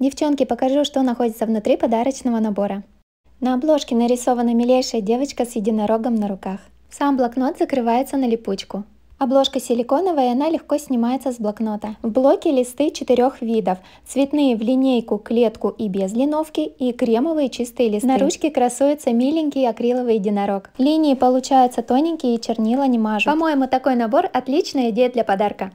Девчонки, покажу, что находится внутри подарочного набора. На обложке нарисована милейшая девочка с единорогом на руках. Сам блокнот закрывается на липучку. Обложка силиконовая, она легко снимается с блокнота. В блоке листы четырех видов. Цветные в линейку, клетку и без линовки, и кремовые чистые листы. На ручке красуется миленький акриловый единорог. Линии получаются тоненькие и чернила не мажут. По-моему, такой набор отличная идея для подарка.